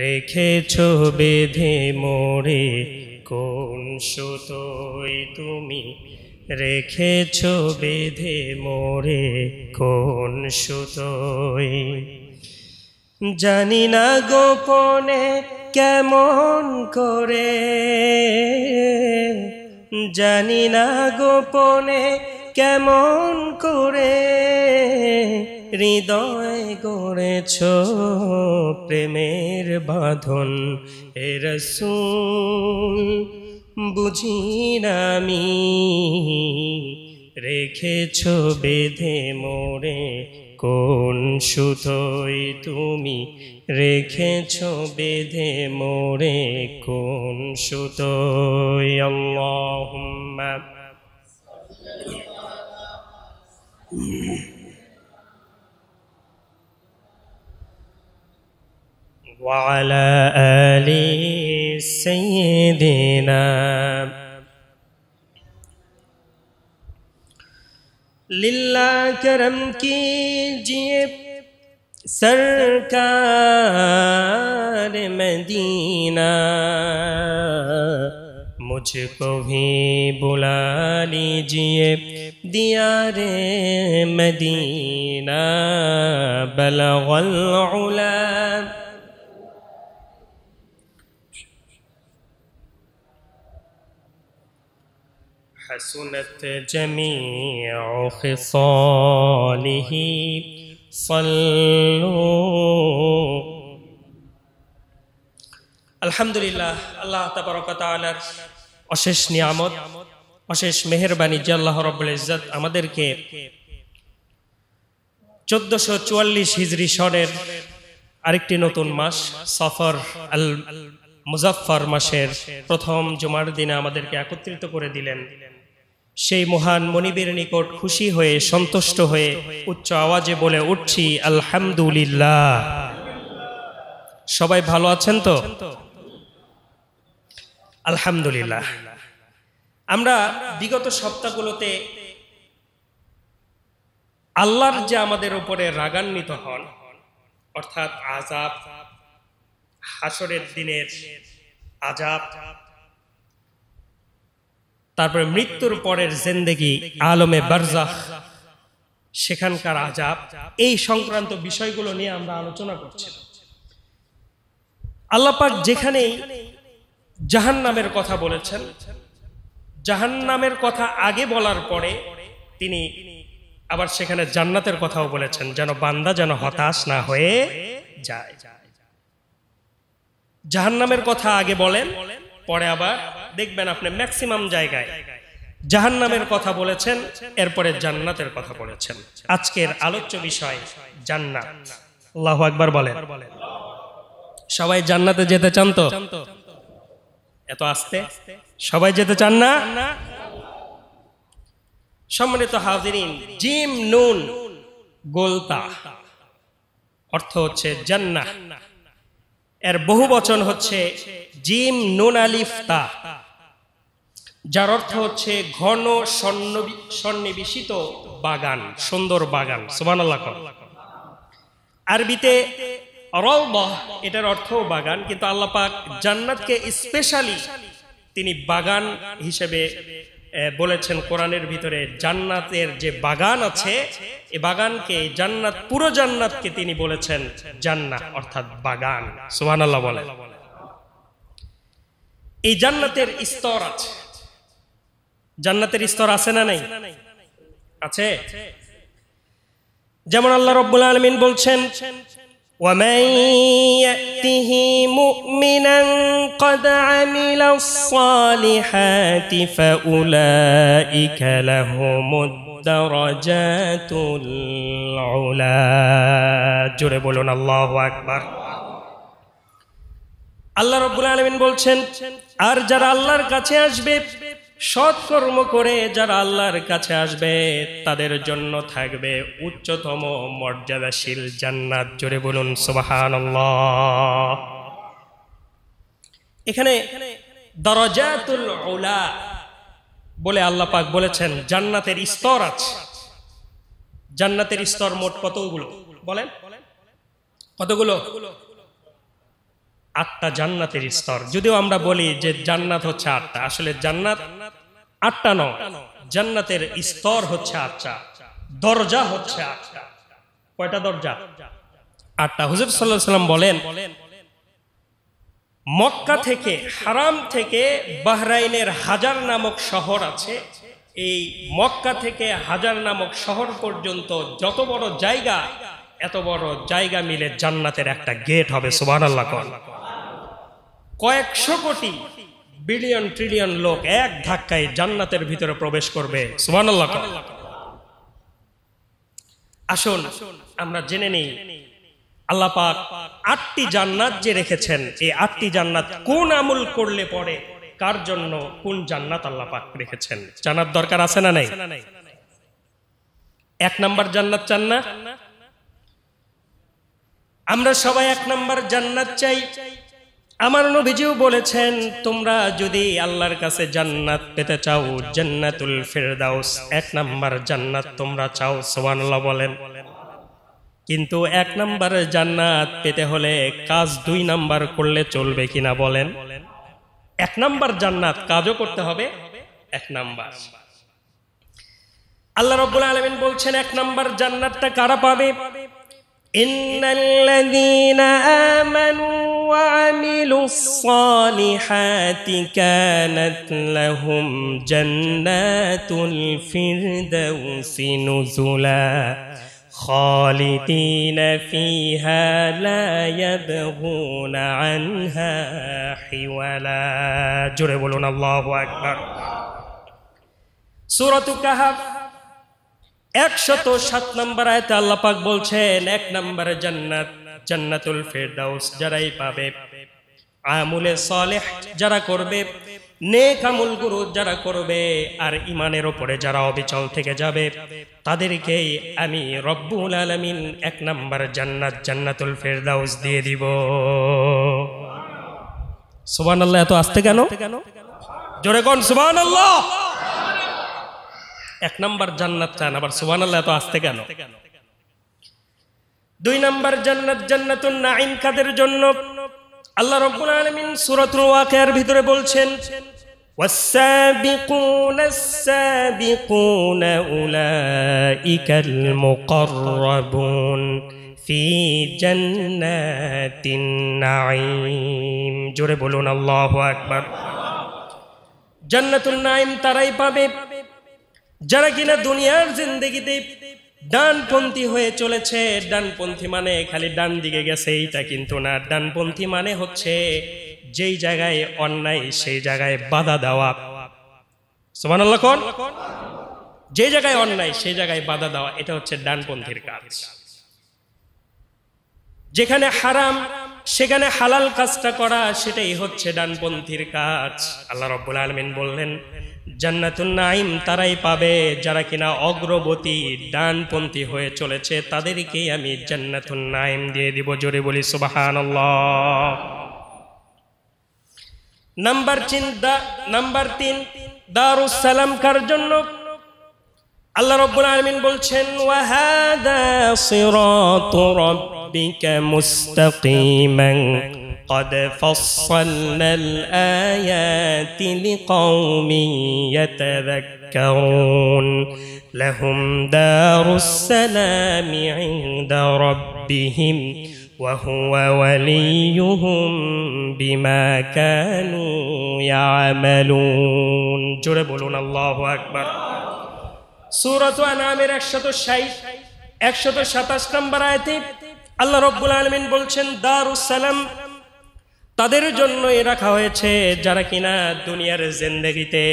রেখেছ বেঁধে মোরে কোন সুতোই তুমি রেখেছ বেঁধে মোরে কোন সুতোই জানি না গোপনে কেমন করে জানি না গোপনে কেমন করে হৃদয় গড়েছ প্রেমের বাঁধন এ রসুল বুঝি আমি রেখেছ বেঁধে মোরে কোন সুতোই তুমি রেখেছ বেঁধে মোরে কোন সুতোই Mm-hmm. وعلى آل سيدنا للہ کرم کیجئے سرکار مدینہ مجھ کو بھی بلا لیجئے دیار مدینہ بلغ العلا حسنت جميع خصاله صلوا الحمد لله الله تبارك وتعالى অশেষ নিয়ামত অশেষ মেহরবানি যে আল্লাহ রব্বুল ইজ্জত আমাদেরকে চোদ্দশো চুয়াল্লিশ হিজরি সনের আরেকটি নতুন মাস সফর আল মুজাফর মাসের প্রথম জুমার দিনে আমাদেরকে একত্রিত করে দিলেন সেই মহান মনিবের নিকট খুশি হয়ে সন্তুষ্ট হয়ে উচ্চ আওয়াজে বলে উঠছি আলহামদুলিল্লাহ সবাই ভালো আছেন তো আলহামদুলিল্লাহ আমরা বিগত সপ্তাহগুলোতে আল্লাহর যে আমাদের উপরে রাগান্বিত হন অর্থাৎ আজাব হাসরের দিনের আজাব তারপরে মৃত্যুর পরের জেন্দেগি আলমে বারজাহ সেখানকার আজাব এই সংক্রান্ত বিষয়গুলো নিয়ে আমরা আলোচনা করছি আল্লাপাক যেখানেই জাহান নামের কথা বলেছেন জাহান নামের কথা আগে বলার পরে তিনি আবার সেখানে জান্নাতের কথাও বলেছেন যেন বান্দা যেন হতাশ না হয়ে যায় জাহান নামের কথা আগে বলেন পরে আবার দেখবেন আপনি ম্যাক্সিমাম জায়গায় জাহান নামের কথা বলেছেন এরপরে জান্নাতের কথা বলেছেন আজকের আলোচ্য বিষয় জান্নাত আল্লাহ একবার বলেন সবাই জান্নাতে যেতে চান তো এত আস্তে সবাই যেতে চান না সম্মানিত হাজিরিন জিম নুন গোলতা অর্থ হচ্ছে জান্নাত এর বহু বচন হচ্ছে জিম নুন আলিফ তা যার অর্থ হচ্ছে ঘন সন্নিবেশিত বাগান সুন্দর বাগান সোবানাল্লাহ আরবিতে এটার অর্থ বাগান কিন্তু আল্লাপাক জান্নাতকে স্পেশালি তিনি বাগান হিসেবে বলেছেন কোরআনের ভিতরে জান্নাতের যে বাগান আছে এ বাগানকে জান্নাত পুরো জান্নাতকে তিনি বলেছেন জান্নাত অর্থাৎ বাগান সোহান আল্লাহ বলে এই জান্নাতের স্তর আছে জান্নাতের স্তর আছে না নাই আছে যেমন আল্লাহ রব্বুল আলমিন বলছেন ومن يأته مؤمنا قد عمل الصالحات فأولئك لهم الدرجات العلا جرب لنا الله أكبر الله رب العالمين بولشن أرجع الله كاتشي أجبب সৎকর্ম করে যারা আল্লাহর কাছে আসবে তাদের জন্য থাকবে উচ্চতম মর্যাদাশীল জান্নাত জোরে বলুন সোবাহান এখানে দরজাতুল ওলা বলে আল্লাহ পাক বলেছেন জান্নাতের স্তর আছে জান্নাতের স্তর মোট কতগুলো বলেন কতগুলো আটটা জান্নাতের স্তর যদিও আমরা বলি যে জান্নাত হচ্ছে আটটা আসলে জান্নাত আটটা নয় জান্নাতের স্তর হচ্ছে আটটা দরজা হচ্ছে আটটা কয়টা দরজা আটটা হুজুর সাল্লাহ সাল্লাম বলেন মক্কা থেকে হারাম থেকে বাহরাইনের হাজার নামক শহর আছে এই মক্কা থেকে হাজার নামক শহর পর্যন্ত যত বড় জায়গা এত বড় জায়গা মিলে জান্নাতের একটা গেট হবে সুবাহ আল্লাহ কয়েকশো কোটি বিলিয়ন ট্রিলিয়ন লোক এক ধাক্কায় জান্নাতের ভিতরে প্রবেশ করবে আসুন আমরা জেনে নেই আল্লাহ পাক আটটি জান্নাত যে রেখেছেন এই আটটি জান্নাত কোন আমল করলে পরে কার জন্য কোন জান্নাত আল্লাহ পাক রেখেছেন জানার দরকার আছে না নাই এক নাম্বার জান্নাত চান না আমরা সবাই এক নাম্বার জান্নাত চাই আমার নবীজিও বলেছেন তোমরা যদি আল্লাহর কাছে জান্নাত পেতে চাও জান্নাতুল ফেরদাউস এক নাম্বার জান্নাত তোমরা চাও সোবানুল্লাহ বলেন কিন্তু এক নাম্বার জান্নাত পেতে হলে কাজ দুই নাম্বার করলে চলবে কিনা বলেন এক নাম্বার জান্নাত কাজও করতে হবে এক নাম্বার আল্লাহ রব্বুল আলমিন বলছেন এক নাম্বার জান্নাতটা কারা পাবে إن الذين آمنوا وعملوا الصالحات كانت لهم جنات الفردوس نزلا خالدين فيها لا يبغون عنها حولا جرب الله أكبر سورة كهف একশত সাত নম্বর আয়তে আল্লাপাক বলছেন এক নম্বরে জান্নাত জান্নাতুল ফেরদাউস যারাই পাবে আমুলে সলে যারা করবে নেক আমুল গুরু যারা করবে আর ইমানের ওপরে যারা অবিচল থেকে যাবে তাদেরকেই আমি রব্বুল আলমিন এক নম্বর জান্নাত জান্নাতুল ফেরদাউস দিয়ে দিব সুবান আল্লাহ এত আসতে কেন কেন জোরে কোন সুবান আল্লাহ এক নম্বর জান্নাত চান আবার সুবান আল্লাহ তো আসতে কেন দুই নম্বর জান্নাত জান্নাতুন নাইম কাদের জন্য আল্লাহ রব্বুল আলামিন সূরাতুল ওয়াকিয়ার ভিতরে বলছেন والسابقون السابقون أولئك المقربون في جنات النعيم জোরে বলুন আল্লাহু আকবার জান্নাতুল নাঈম তারাই পাবে যারা কিনা দুনিয়ার জিন্দগিতে ডানপন্থী হয়ে চলেছে ডানপন্থী মানে খালি ডান দিকে গেছে এইটা কিন্তু না ডানপন্থী মানে হচ্ছে যেই জায়গায় অন্যায় সেই জায়গায় বাধা দেওয়া কোন যে জায়গায় অন্যায় সেই জায়গায় বাধা দেওয়া এটা হচ্ছে ডানপন্থীর কাজ যেখানে হারাম সেখানে হালাল কাজটা করা সেটাই হচ্ছে ডানপন্থীর কাজ আল্লাহ রব্বুল আলমিন বললেন জান্নাতুন নাইম তারাই পাবে যারা কিনা অগ্রবতী ডানপন্থী হয়ে চলেছে তাদেরকেই আমি জান্নাতুন নাইম দিয়ে দিব জোরে বলি সুবাহান নাম্বার চিন্তা নাম্বার তিন দারুসালাম কার জন্য আল্লাহ রব্বুল আলমিন বলছেন ওয়াহাদা সিরাত রাব্বিকা মুস্তাকিমান قد فصلنا الآيات لقوم يتذكرون لهم دار السلام عند ربهم وهو وليهم بما كانوا يعملون جرب الله أكبر সুরত আনামের একশত ষাট একশত সাতাশ নম্বর আয়তে আল্লাহ রব্বুল আলমিন বলছেন দারুসালাম তাদের জন্য এ রাখা হয়েছে যারা কিনা দুনিয়ার জেন্দেগিতে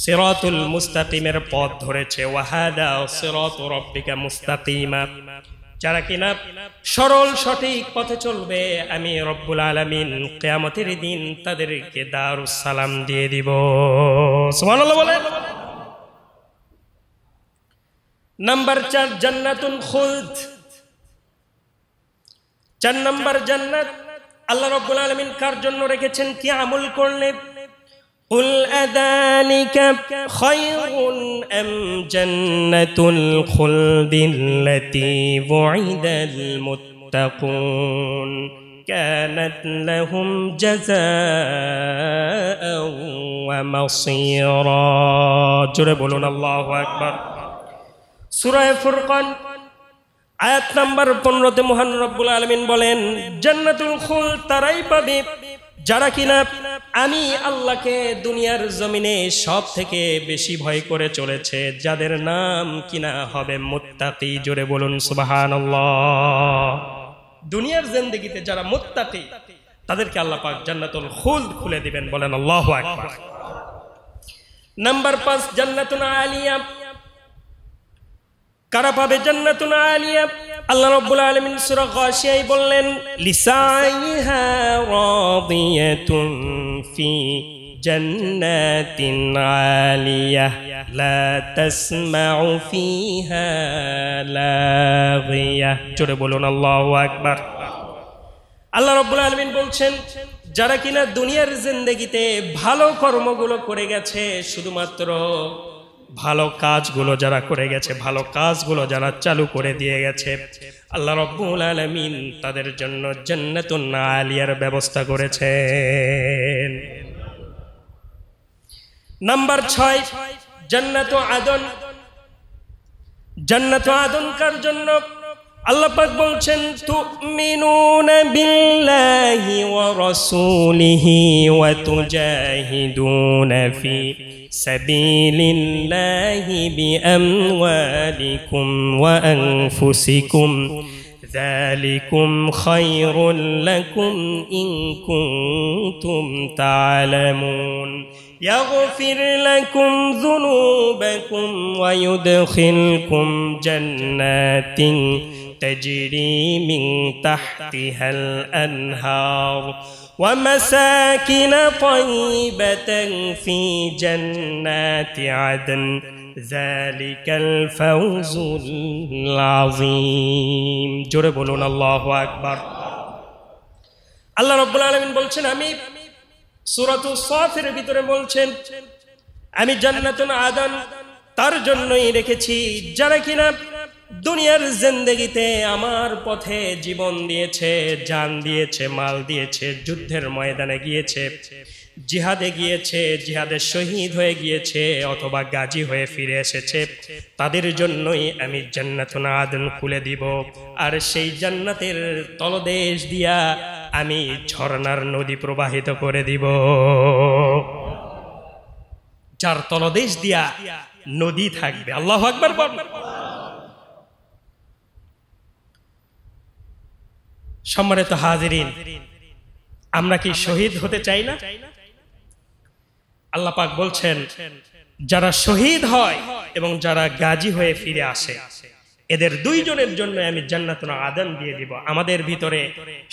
সিরাতুল মুস্তাকিমের পথ ধরেছে ওয়াহাদা সিরাত রব্বিকা মুস্তাকিমা যারা কিনা সরল সঠিক পথে চলবে আমি রব্বুল আলমিন কেয়ামতের দিন তাদেরকে দারুস সালাম দিয়ে দিব সুবহানাল্লাহ বলেন نمبر چار جنت الخلد نمبر جنت اللہ رب রব্বুল আলমিন جنو رکھے রেখেছেন کیا عمل کرنے قل أذلك خير أم جنة الخلد التي وعد المتقون كانت لهم جزاء ومصيرا جربلنا الله أكبر সুরায় ফুরকন আয়াত নাম্বার পনেরোতে মোহান রব্বুল আলমিন বলেন জান্নাতুল খুল তারাই পাবে যারা কিনা আমি আল্লাহকে দুনিয়ার জমিনে সব থেকে বেশি ভয় করে চলেছে যাদের নাম কিনা হবে মোত্তাতি জোরে বলুন সুবাহান দুনিয়ার জেন্দিগিতে যারা মোত্তাতি তাদেরকে আল্লাহ পাক জান্নাতুল খুল খুলে দিবেন বলেন আল্লাহ নাম্বার পাঁচ জান্নাতুন আলিয়া কারা পাবে জান্নাতুন আলিয়া আল্লাহ রব্বুল আলমিন সুরা গাশিয়াই বললেন লিসাইহা রাদিয়াতুন ফি জান্নাতিন আলিয়া লা তাসমাউ ফিহা লাগিয়া জোরে বলুন আল্লাহু আকবার আল্লাহ রব্বুল আলমিন বলছেন যারা কিনা দুনিয়ার জিন্দগিতে ভালো কর্মগুলো করে গেছে শুধুমাত্র ভালো কাজগুলো যারা করে গেছে ভালো কাজগুলো যারা চালু করে দিয়ে গেছে আল্লাহ রব্বুল আলমিন তাদের জন্য জন্নাতুন্না আলিয়ার ব্যবস্থা করেছেন নাম্বার ছয় জন্নত আদন জন্নাত আদন কার জন্য আল্লাহ পাক বলছেন তুমিনুনা বিল্লাহি ওয়া রাসূলিহি ওয়া তুজাহিদুনা ফি سبيل الله بأموالكم وأنفسكم ذلكم خير لكم إن كنتم تعلمون يغفر لكم ذنوبكم ويدخلكم جنات تجري من تحتها الأنهار ومساكن طيبة في جنات عدن ذلك الفوز العظيم জোরে বলুন الله أكبر আল্লাহ রাব্বুল আলামিন বলছেন আমি সূরাতুস সাফের ভিতরে বলছেন আমি জান্নাতুন আদান তার জন্যই রেখেছি যারা কিনা দুনিয়ার জিন্দগিতে আমার পথে জীবন দিয়েছে যান দিয়েছে মাল দিয়েছে যুদ্ধের ময়দানে গিয়েছে জিহাদে গিয়েছে জিহাদে শহীদ হয়ে গিয়েছে অথবা গাজী হয়ে ফিরে এসেছে তাদের জন্যই আমি জান্নাতুন আদন খুলে দিব আর সেই জান্নাতের তলদেশ দিয়া আমি ঝর্নার নদী প্রবাহিত করে দিব যার তলদেশ দিয়া নদী থাকবে আল্লাহ আকবর সম্মানিত হাজিরিন আমরা কি শহীদ হতে চাই না আল্লাহ পাক বলছেন যারা শহীদ হয় এবং যারা গাজী হয়ে ফিরে আসে এদের দুইজনের জন্য আমি জান্নাতুন আদান দিয়ে দিব আমাদের ভিতরে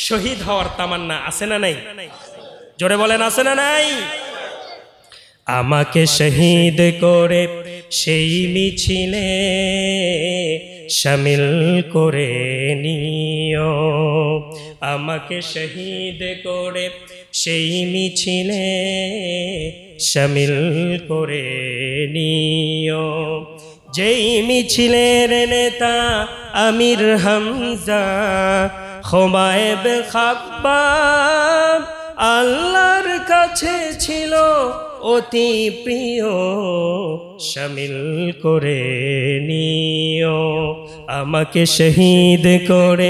শহীদ হওয়ার তামান্না আছে না নাই জোরে বলেন আছে না নাই আমাকে শহীদ করে সেই মিছিলে শামিল করে নিও আমাকে শহীদ করে সেই মিছিলে শামিল করে নিও যেই মিছিলের নেতা আমির হামজা খোমায়েব খাপ্পা আল্লাহর কাছে ছিল অতি প্রিয় শামিল করে নিও আমাকে শহীদ করে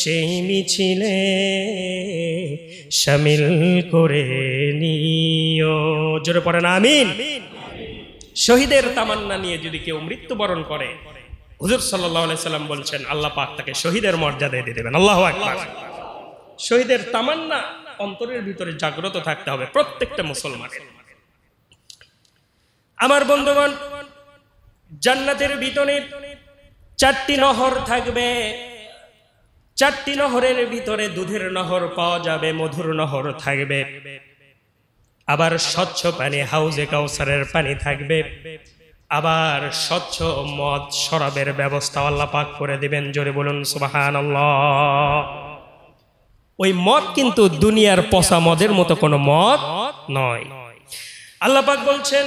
সেই মিছিলে শামিল করে নিও জোরে পড়েন আমিন শহীদের তামান্না নিয়ে যদি কেউ মৃত্যুবরণ করে হুজুর সাল্লাম বলছেন আল্লাহ পাক তাকে শহীদের মর্যাদায় দিয়ে দেবেন আল্লাহ শহীদের তামান্না অন্তরের ভিতরে জাগ্রত থাকতে হবে প্রত্যেকটা মুসলমানের আমার বন্ধুগণ জান্নাতের ভিতরে চারটি নহর থাকবে চারটি নহরের ভিতরে দুধের নহর পাওয়া যাবে মধুর নহর থাকবে আবার স্বচ্ছ পানি হাউজে কাউসারের পানি থাকবে আবার স্বচ্ছ মদ শরাবের ব্যবস্থা আল্লাহ পাক করে দিবেন জোরে বলুন সুবাহান ওই মদ কিন্তু দুনিয়ার পচা মদের মতো কোনো মদ নয় আল্লাহ পাক বলছেন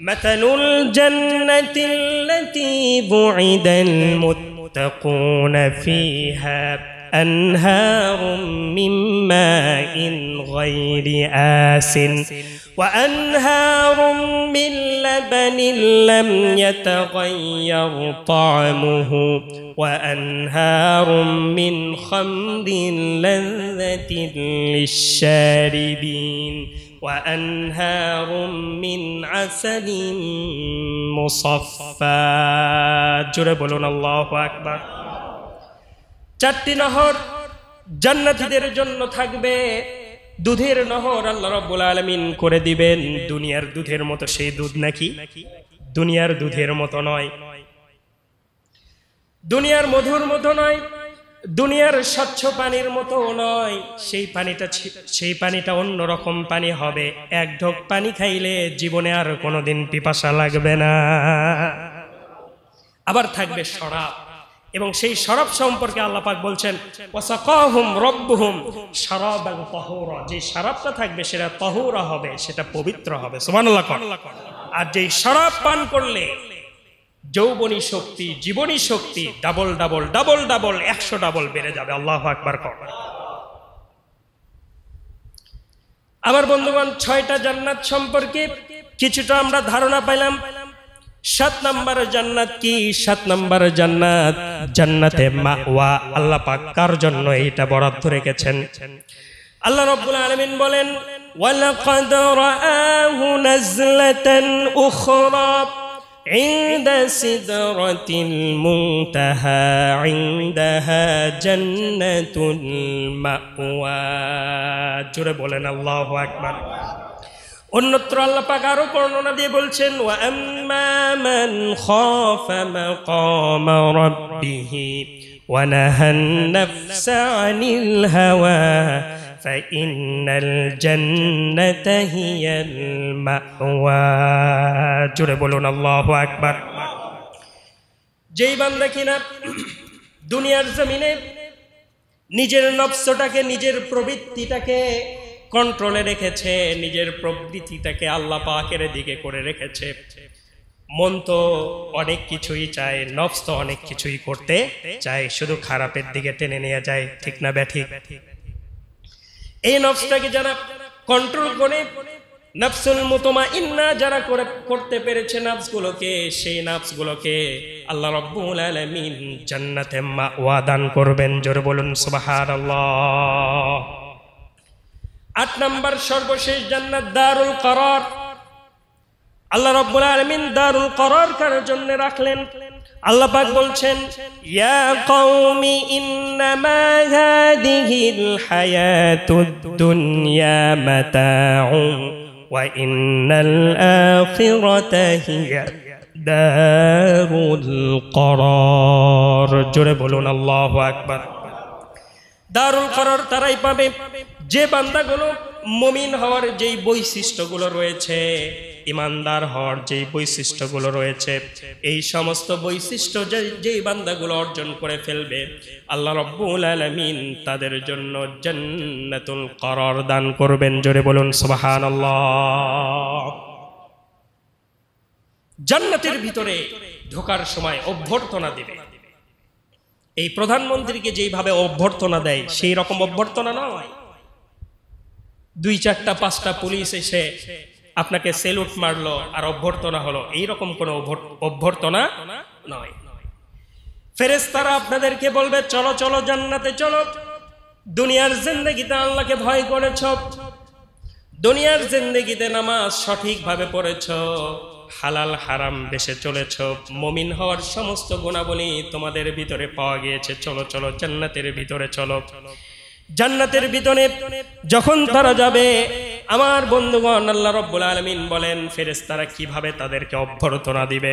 مثل الجنة التي بعد المتقون فيها أنهار من ماء غير آس وأنهار من لبن لم يتغير طعمه وأنهار من خمر لذة للشاربين وأنهار من عسل مصفى জোরে বলুন আল্লাহ আকবার চারটি নহর জান্নাতিদের জন্য থাকবে দুধের নহর আল্লাহ রব্বুল আলমিন করে দিবেন দুনিয়ার দুধের মতো সেই দুধ নাকি দুনিয়ার দুধের মতো নয় দুনিয়ার মধুর মতো নয় দুনিয়ার স্বচ্ছ পানির মতো নয় সেই পানিটা সেই পানিটা অন্যরকম পানি হবে এক ঢোক পানি খাইলে জীবনে আর কোনোদিন পিপাসা লাগবে না আবার থাকবে শরাব এবং সেই শরাব সম্পর্কে আল্লাপাক বলছেন শরাব যে শরাবটা থাকবে সেটা তহুরা হবে সেটা পবিত্র হবে আর যেই শরাব পান করলে যৌবনী শক্তি জীবনী শক্তি ডাবল ডাবল ডাবল ডাবল একশো ডাবল বেড়ে যাবে আল্লাহ আকবার কর আবার বন্ধুগণ ছয়টা জান্নাত সম্পর্কে কিছুটা আমরা ধারণা পাইলাম সাত নম্বর জান্নাত কি সাত নম্বর জান্নাত জান্নাতে ওয়া আল্লাহ পাক কার জন্য এইটা বরাদ্দ রেখেছেন আল্লাহ রব্বুল আলমিন বলেন ওয়ালাকাদ রাআহু নাজলাতান উখরা عند سدرة المنتهى عندها جنة المأوى জোরে বলেন আল্লাহ আকবার অন্যত্র আল্লাহ পাক আরো বর্ণনা দিয়ে বলছেন ওয়া আম্মা মান খাফা মাকাম রাব্বিহি ওয়া নাহান নাফসা আনিল হাওয়া فإن الجنة هي জোরে বলুন আল্লাহু আকবার যেই বান্দা কিনা দুনিয়ার জমিনে নিজের নফসটাকে নিজের প্রবৃত্তিটাকে কন্ট্রোলে রেখেছে নিজের প্রবৃত্তিটাকে আল্লাহ পাকের দিকে করে রেখেছে মন তো অনেক কিছুই চায় নফস তো অনেক কিছুই করতে চায় শুধু খারাপের দিকে টেনে নিয়ে যায় ঠিক না ব্যাঠিক এই নফসটাকে যারা কন্ট্রোল করে নফসুল মুতমা ইন্না যারা করে করতে পেরেছে নাফসগুলোকে সেই নাফসগুলোকে আল্লাহ রব্বুল আলামিন জান্নাতে মাওয়া দান করবেন জোর বলুন সুবহানাল্লাহ আট নম্বর সর্বশেষ জান্নাত দারুল করর আল্লাহ রব্বুল আলামিন দারুল করর কার জন্য রাখলেন আল্লাহ পাক বলছেন ইয়া কওমি ইন্নামা হাদিহিল হায়াতুদ দুনিয়া মাতাউন ওয়া ইন্নাল আখিরাতা হিয়া দারুল করার জোরে বলুন আল্লাহু আকবার দারুল করার তারাই পাবে যে বান্দাগুলো মমিন হওয়ার যেই বৈশিষ্ট্যগুলো রয়েছে ইমানদার হওয়ার যেই বৈশিষ্ট্যগুলো রয়েছে এই সমস্ত বৈশিষ্ট্য যেই বান্দাগুলো অর্জন করে ফেলবে আল্লাহ রব্বুল আলমিন তাদের জন্য জান্নাতুল করর দান করবেন জোরে বলুন সুবাহান জান্নাতের ভিতরে ঢোকার সময় অভ্যর্থনা দেবে এই প্রধানমন্ত্রীকে যেইভাবে অভ্যর্থনা দেয় সেই রকম অভ্যর্থনা নয় দুই চারটা পাঁচটা পুলিশ এসে আপনাকে সেলুট মারলো আর অভ্যর্থনা হলো এইরকম কোনো অভ্যর্থনা নয় ফেরেস্তারা আপনাদেরকে বলবে চলো চলো জান্নাতে চলো দুনিয়ার জিন্দগিতে আল্লাহকে ভয় করেছ দুনিয়ার জিন্দগিতে নামাজ সঠিকভাবে পড়েছ হালাল হারাম দেশে চলেছ মমিন হওয়ার সমস্ত গুণাবলী তোমাদের ভিতরে পাওয়া গিয়েছে চলো চলো জান্নাতের ভিতরে চলো চলো জান্নাতের ভিতরে যখন তারা যাবে আমার বন্ধুগণ আল্লাহ রব্বুল আলমিন বলেন ফেরেস তারা কিভাবে তাদেরকে অভ্যর্থনা দিবে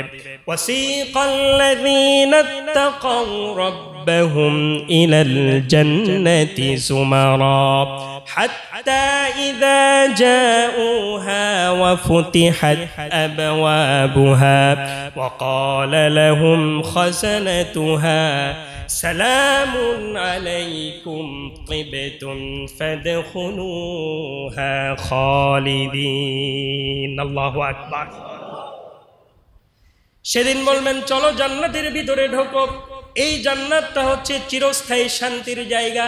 ربهم إلى الجنة سمرا حتى إذا جاءوها وفتحت أبوابها وقال لهم خزنتها سلام عليكم طبتم فادخلوها خالدين الله أكبر সেদিন বলবেন চলো জান্নাতের ভিতরে ঢোকো এই জান্নাতটা হচ্ছে চিরস্থায়ী শান্তির জায়গা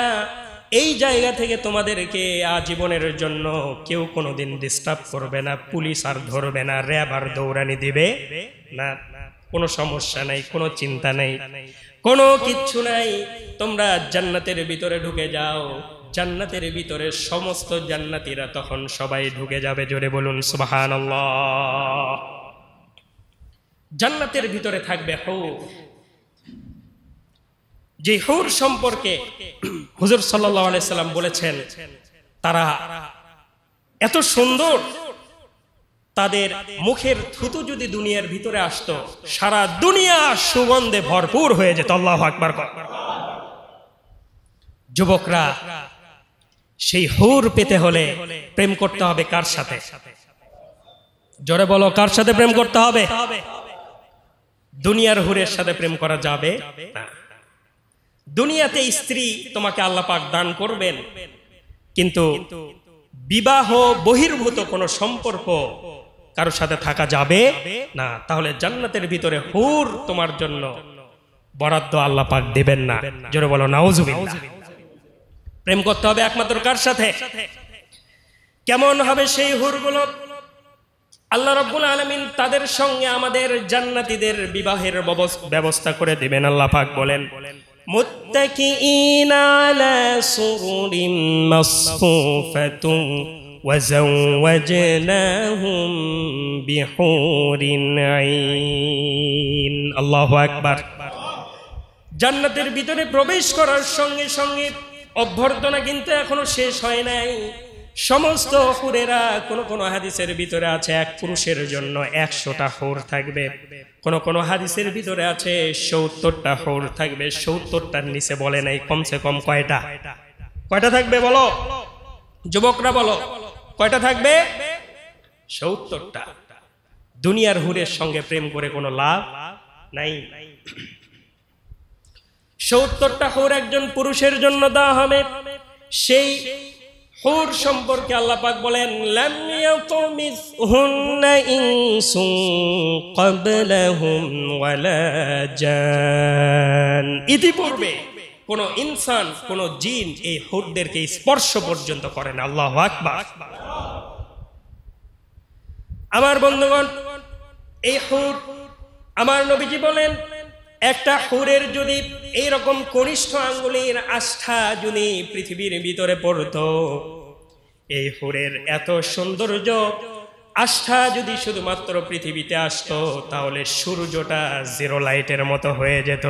এই জায়গা থেকে তোমাদেরকে আজীবনের জন্য কেউ কোনোদিন ডিস্টার্ব করবে না পুলিশ আর ধরবে না র্যাব আর দৌড়ানি দিবে না কোনো সমস্যা নাই কোনো চিন্তা নেই কোনো কিচ্ছু নাই তোমরা জান্নাতের ভিতরে ঢুকে যাও জান্নাতের ভিতরে সমস্ত জান্নাতিরা তখন সবাই ঢুকে যাবে জোরে বলুন সুবাহান জান্নাতের ভিতরে থাকবে হৌ যে হৌর সম্পর্কে হুজুর সাল্লাহ আলাইসাল্লাম বলেছেন তারা এত সুন্দর তাদের মুখের থুতু যদি দুনিয়ার ভিতরে আসত সারা দুনিয়া সুগন্ধে ভরপুর হয়ে যেত আল্লাহ আকবর যুবকরা সেই হুর পেতে হলে প্রেম করতে হবে কার সাথে জোরে বলো কার সাথে প্রেম করতে হবে দুনিয়ার হুরের সাথে প্রেম করা যাবে দুনিয়াতে স্ত্রী তোমাকে আল্লাহ পাক দান করবেন কিন্তু বিবাহ বহির্ভূত কোনো সম্পর্ক কারোর সাথে থাকা যাবে না তাহলে জান্নাতের ভিতরে হুর তোমার জন্য বরাদ্দ আল্লাহ পাক দেবেন না জোরে বলো নাউজুবিল্লাহ প্রেম করতে হবে একমাত্র কার সাথে কেমন হবে সেই হুরগুলো আল্লাহ রব্বুল আলমিন তাদের সঙ্গে আমাদের জান্নাতিদের বিবাহের ব্যবস্থা করে দেবেন আল্লাহ পাক বলেন মুত্তাকিইনা আলা সুরুরিন মাসফুফাতুন وزوجناهم بحور عين الله أكبر জান্নাতের ভিতরে প্রবেশ করার সঙ্গে সঙ্গে অভ্যর্থনা কিন্তু এখনো শেষ হয় নাই সমস্ত হুরেরা কোন কোন হাদিসের ভিতরে আছে এক পুরুষের জন্য একশোটা হোর থাকবে কোন কোন হাদিসের ভিতরে আছে সত্তরটা হোর থাকবে সত্তরটার নিচে বলে নাই কমসে কম কয়টা কয়টা থাকবে বলো যুবকরা বলো কয়টা থাকবে সত্তরটা দুনিয়ার হুরের সঙ্গে প্রেম করে কোনো লাভ নাই সত্তরটা হোর একজন পুরুষের জন্য দেওয়া হবে সেই হোর সম্পর্কে আল্লাহ পাক বলেন ইতিপূর্বে কোন ইনসান কোন জিন এই হোরদেরকে স্পর্শ পর্যন্ত করেন আল্লাহ আকবার আমার বন্ধুগণ এই হুর আমার নবীজি বলেন একটা হুরের যদি রকম কনিষ্ঠ আঙ্গুলির আস্থা যদি পৃথিবীর ভিতরে পড়ত এই হুরের এত সৌন্দর্য আস্থা যদি শুধুমাত্র পৃথিবীতে আসতো তাহলে সূর্যটা জিরো লাইটের মতো হয়ে যেত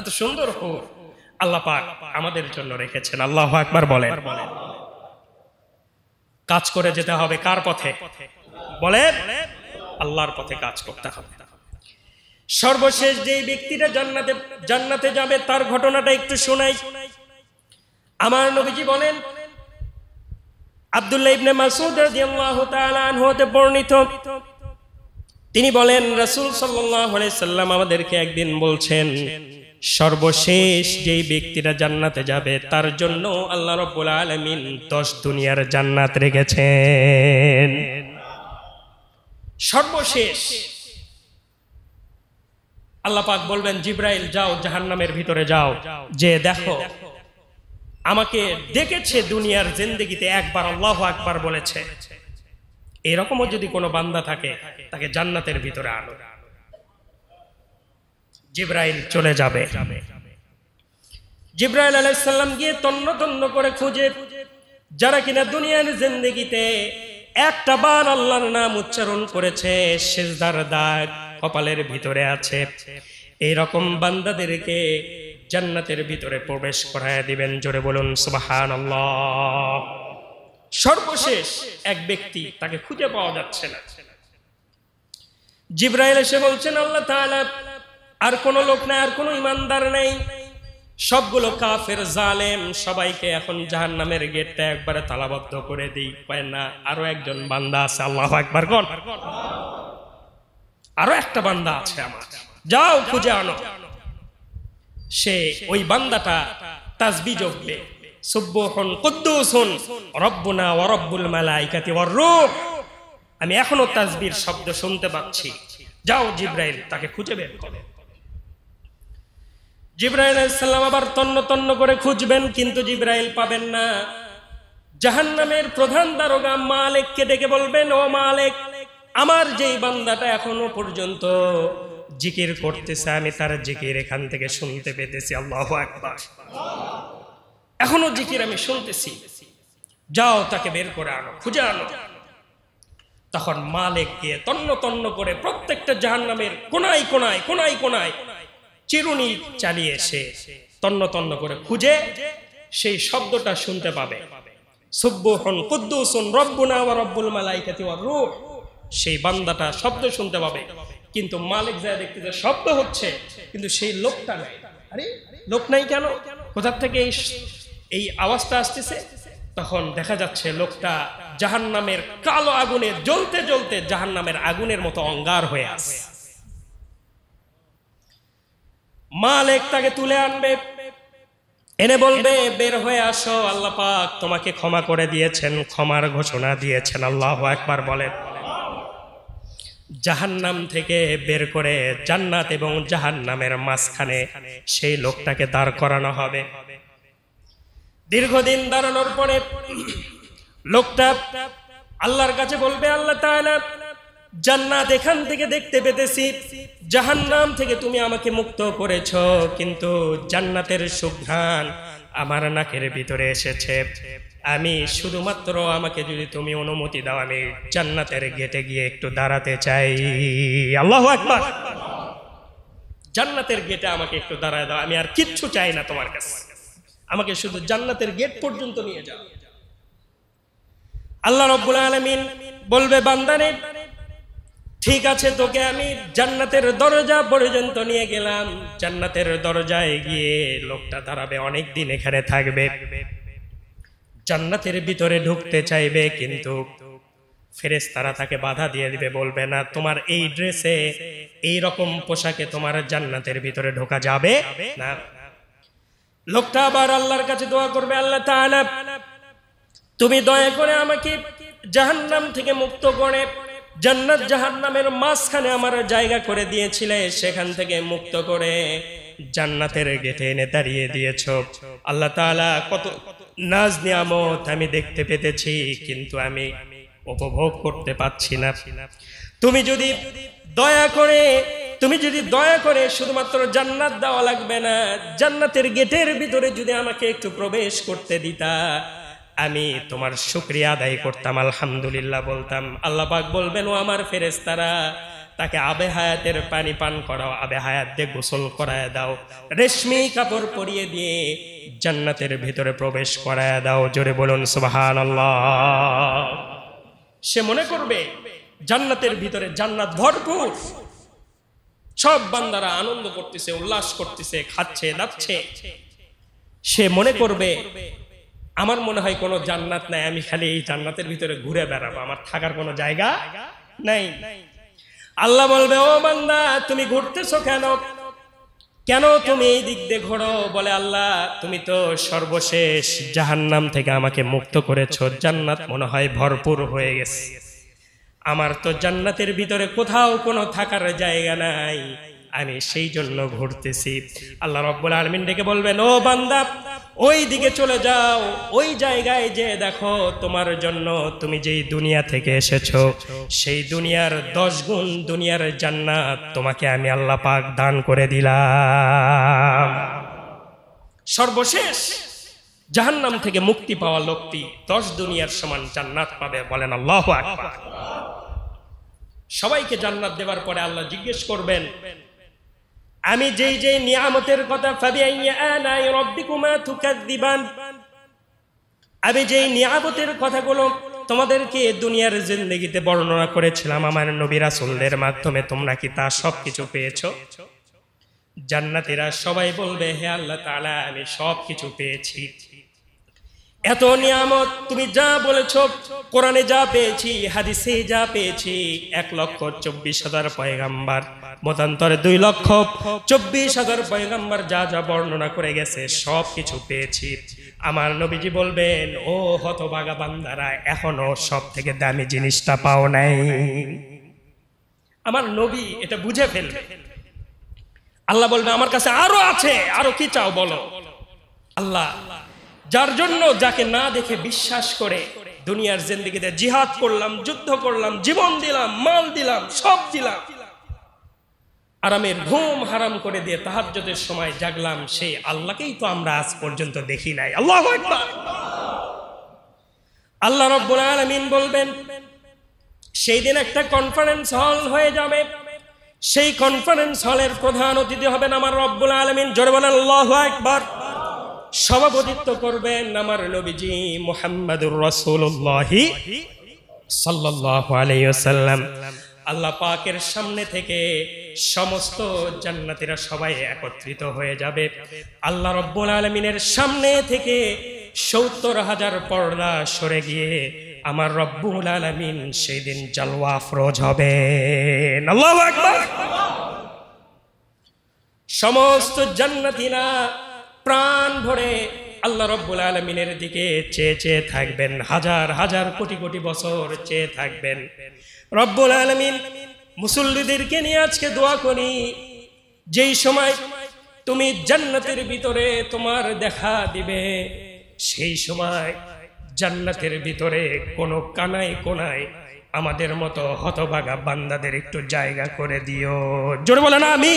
এত সুন্দর হুর আল্লাহ পাক আমাদের জন্য রেখেছেন আল্লাহ আকবার বলেন বলেন কাজ করে যেতে হবে কার পথে বলে আল্লাহর পথে কাজ করতে হবে সর্বশেষ যে ব্যক্তিটা জান্নাতে জান্নাতে যাবে তার ঘটনাটা একটু শোনাই আমার নবীজি বলেন আবদুল্লাহ ইবনে মাসুদ রাদিয়াল্লাহু তাআলা আনহুতে বর্ণিত তিনি বলেন রাসূল সাল্লাল্লাহু আলাইহি সাল্লাম আমাদেরকে একদিন বলছেন সর্বশেষ যেই ব্যক্তিরা জান্নাতে যাবে তার জন্য আল্লাহ রব্বুল আলমিন দশ দুনিয়ার জান্নাত রেখেছেন সর্বশেষ আল্লাপাক বলবেন জিব্রাইল যাও জাহান্নামের ভিতরে যাও যে দেখো আমাকে দেখেছে দুনিয়ার জিন্দগিতে একবার আল্লাহ একবার বলেছে এরকমও যদি কোনো বান্দা থাকে তাকে জান্নাতের ভিতরে আনো জিব্রাইল চলে যাবে জিব্রাইল আলাইসাল্লাম গিয়ে তন্ন তন্ন করে খুঁজে যারা কিনা দুনিয়ার জিন্দগিতে একটা বার আল্লাহর নাম উচ্চারণ করেছে সেজদার দাগ কপালের ভিতরে আছে এই রকম বান্দাদেরকে জান্নাতের ভিতরে প্রবেশ করায় দিবেন জোরে বলুন সুবাহান সর্বশেষ এক ব্যক্তি তাকে খুঁজে পাওয়া যাচ্ছে না জিব্রাইল এসে বলছেন আল্লাহ তাআলা আর কোনো লোক নাই আর কোনো ইমানদার নেই সবগুলো কাফের জালেম সবাইকে এখন জাহান নামের গেটটা একবারে তালাবদ্ধ করে দিই পায় না আরো একজন বান্দা আছে আল্লাহ একবার গন আরো একটা বান্দা আছে আমার যাও খুঁজে আনো সে ওই বান্দাটা তাজবি জগবে সুব্বহন কুদ্দুসুন রব্বুনা ওয়া রব্বুল মালাইকাতি ওয়ার আমি এখনো তাজবির শব্দ শুনতে পাচ্ছি যাও জিব্রাইল তাকে খুঁজে বের করে জিব্রাইল আলাইসাল্লাম আবার তন্ন তন্ন করে খুঁজবেন কিন্তু জিব্রাইল পাবেন না জাহান্নামের প্রধান দারোগা মালেককে ডেকে বলবেন ও মালেক আমার যেই বান্দাটা এখনো পর্যন্ত জিকির করতেছে আমি তার জিকির এখান থেকে শুনতে পেতেছি আল্লাহ একবার এখনো জিকির আমি শুনতেছি যাও তাকে বের করে আনো খুঁজে আনো তখন মালেক গিয়ে তন্ন তন্ন করে প্রত্যেকটা জাহান্নামের কোনায় কোনায় কোনায় কোনায় চিরুনি চালিয়ে এসে তন্ন তন্ন করে খুঁজে সেই শব্দটা শুনতে পাবে সেই বান্দাটা শব্দ শুনতে পাবে কিন্তু মালিক যা দেখতে যে শব্দ হচ্ছে কিন্তু সেই লোকটা নাই আরে লোক নাই কেন কোথার থেকে এই আওয়াজটা আসতেছে তখন দেখা যাচ্ছে লোকটা জাহান নামের কালো আগুনে জ্বলতে জ্বলতে জাহান নামের আগুনের মতো অঙ্গার হয়ে আছে মালেক তাকে তুলে আনবে এনে বলবে বের হয়ে আসো আল্লাহ পাক তোমাকে ক্ষমা করে দিয়েছেন ক্ষমার ঘোষণা দিয়েছেন আল্লাহ একবার বলেন জাহান্নাম থেকে বের করে জান্নাত এবং জাহান্নামের মাঝখানে সেই লোকটাকে দাঁড় করানো হবে দীর্ঘদিন দাঁড়ানোর পরে লোকটা আল্লাহর কাছে বলবে আল্লাহ তাহলে জান্নাত এখান থেকে দেখতে পেতেছি জাহান্নাম থেকে তুমি আমাকে মুক্ত করেছ কিন্তু জান্নাতের সুঘ্রাণ আমার নাকের ভিতরে এসেছে আমি শুধুমাত্র আমাকে যদি তুমি অনুমতি দাও আমি জান্নাতের গেটে গিয়ে একটু দাঁড়াতে চাই আল্লাহ একবার জান্নাতের গেটে আমাকে একটু দাঁড়ায় দাও আমি আর কিচ্ছু চাই না তোমার কাছে আমাকে শুধু জান্নাতের গেট পর্যন্ত নিয়ে যাও আল্লাহ রব্বুল আলমিন বলবে বান্দানে ঠিক আছে তোকে আমি জান্নাতের দরজা পর্যন্ত নিয়ে গেলাম জান্নাতের দরজায় গিয়ে লোকটা দাঁড়াবে অনেক দিন এখানে থাকবে জান্নাতের ভিতরে ঢুকতে চাইবে কিন্তু ফেরেস তারা তাকে বাধা দিয়ে দিবে বলবে না তোমার এই ড্রেসে এই রকম পোশাকে তোমার জান্নাতের ভিতরে ঢোকা যাবে না লোকটা আবার আল্লাহর কাছে দোয়া করবে আল্লাহ তাআলা তুমি দয়া করে আমাকে জাহান্নাম থেকে মুক্ত করে জান্নাত জাহান্নামের মাঝখানে আমার জায়গা করে দিয়েছিলে সেখান থেকে মুক্ত করে জান্নাতের গেটে এনে দাঁড়িয়ে দিয়েছ আল্লাহ তালা কত নাজ নিয়ামত আমি দেখতে পেতেছি কিন্তু আমি উপভোগ করতে পারছি না তুমি যদি দয়া করে তুমি যদি দয়া করে শুধুমাত্র জান্নাত দেওয়া লাগবে না জান্নাতের গেটের ভিতরে যদি আমাকে একটু প্রবেশ করতে দিতা আমি তোমার শুক্রিয়া আদায় করতাম আলহামদুলিল্লাহ বলতাম আল্লাহ পাক বলবেন ও আমার ফেরেস্তারা তাকে আবে হায়াতের পানি পান করাও আবে হায়াত দিয়ে গোসল করায় দাও রেশমি কাপড় পরিয়ে দিয়ে জান্নাতের ভিতরে প্রবেশ করায় দাও জোরে বলুন সুবাহান সে মনে করবে জান্নাতের ভিতরে জান্নাত ভরপুর সব বান্দারা আনন্দ করতেছে উল্লাস করতেছে খাচ্ছে দাচ্ছে সে মনে করবে আমার মনে হয় কোনো জান্নাত নাই আমি খালি এই জান্নাতের ভিতরে ঘুরে বেড়াবো আমার থাকার কোনো জায়গা নাই আল্লাহ বলবে ও বান্দা তুমি ঘুরতেছো কেন কেন তুমি এই দিক দিয়ে ঘোরো বলে আল্লাহ তুমি তো সর্বশেষ জাহান্নাম থেকে আমাকে মুক্ত করেছ জান্নাত মনে হয় ভরপুর হয়ে গেছে আমার তো জান্নাতের ভিতরে কোথাও কোনো থাকার জায়গা নাই আমি সেই জন্য ঘুরতেছি আল্লাহ রব্বুল আলমিন ডেকে বলবেন ও বান্দা ওই দিকে চলে যাও ওই জায়গায় যে দেখো তোমার জন্য তুমি যেই দুনিয়া থেকে এসেছো সেই দুনিয়ার দশ গুণ দুনিয়ার জান্নাত তোমাকে আমি আল্লাহ পাক দান করে দিলাম সর্বশেষ জাহান্নাম থেকে মুক্তি পাওয়া লোকটি দশ দুনিয়ার সমান জান্নাত পাবে বলেন আল্লাহ সবাইকে জান্নাত দেওয়ার পরে আল্লাহ জিজ্ঞেস করবেন আমি যেই যেই নিয়ামতের কথা আমি যেই নিয়ামতের কথাগুলো তোমাদেরকে দুনিয়ার জিন্দগিতে বর্ণনা করেছিলাম আমার নবীরা মাধ্যমে তোমরা কি তা সব কিছু পেয়েছ জান্নাতিরা সবাই বলবে হে আল্লাহ তালা আমি সব কিছু পেয়েছি এত নিয়ামত তুমি যা বলেছ কোরআনে যা পেয়েছি হাদিসে যা পেয়েছি এক লক্ষ চব্বিশ হাজার পয়গাম্বার মতান্তরে দুই লক্ষ চব্বিশ হাজার পয়গাম্বার যা যা বর্ণনা করে গেছে সব কিছু পেয়েছি আমার নবীজি বলবেন ও হত বাগা বান্দারা এখনো সব থেকে দামি জিনিসটা পাও নাই আমার নবী এটা বুঝে ফেলবে আল্লাহ বলবে আমার কাছে আরো আছে আরো কি চাও বলো আল্লাহ যার জন্য যাকে না দেখে বিশ্বাস করে দুনিয়ার জিন্দিগিতে জিহাদ করলাম যুদ্ধ করলাম জীবন দিলাম মাল দিলাম সব দিলাম আরামের ঘুম হারাম করে দিয়ে তাহাজ্যতের সময় জাগলাম সেই আল্লাহকেই তো আমরা আজ পর্যন্ত দেখি নাই আল্লাহ আল্লাহ রব্বুল আলমিন বলবেন সেই দিন একটা কনফারেন্স হল হয়ে যাবে সেই কনফারেন্স হলের প্রধান অতিথি হবেন আমার রব্বুল আলমিন জোরে আল্লাহ একবার সভাপতিত্ব করবেন আমার নবীজি মোহাম্মদুর রসুল্লাহি সাল্লাম আল্লাহ পাকের সামনে থেকে সমস্ত জান্নাতিরা সবাই একত্রিত হয়ে যাবে আল্লাহ রব্বুল আলমিনের সামনে থেকে সত্তর হাজার পর্দা সরে গিয়ে আমার রব্বুল আলমিন সেই দিন জালওয়া আফরোজ হবে সমস্ত জান্নাতিরা প্রাণ ভরে আল্লাহ রব্বুল আলমিনের দিকে চেয়ে চেয়ে থাকবেন হাজার হাজার কোটি কোটি বছর চেয়ে থাকবেন রব্বুল আলমিন মুসল্লিদেরকে নিয়ে আজকে দোয়া করি যেই সময় তুমি জান্নাতের ভিতরে তোমার দেখা দিবে সেই সময় জান্নাতের ভিতরে কোনো কানাই কোনায় আমাদের মতো হতভাগা বান্দাদের একটু জায়গা করে দিও জোর বলে না আমি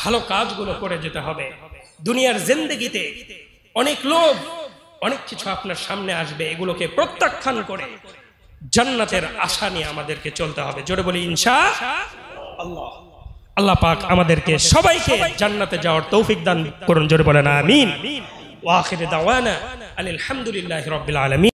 ভালো কাজগুলো করে যেতে হবে দুনিয়ার জিন্দগিতে অনেক লোক অনেক কিছু আপনার সামনে আসবে এগুলোকে প্রত্যাখ্যান করে জান্নাতের আশা নিয়ে আমাদেরকে চলতে হবে জোরে বলি ইনশা আল্লাহ আল্লাহ পাক আমাদেরকে সবাইকে জান্নাতে যাওয়ার তৌফিক দান করুন জোরে বলেন আমিন ওয়াখিরে দাওয়ানা আলহামদুলিল্লাহ রবিল আলমিন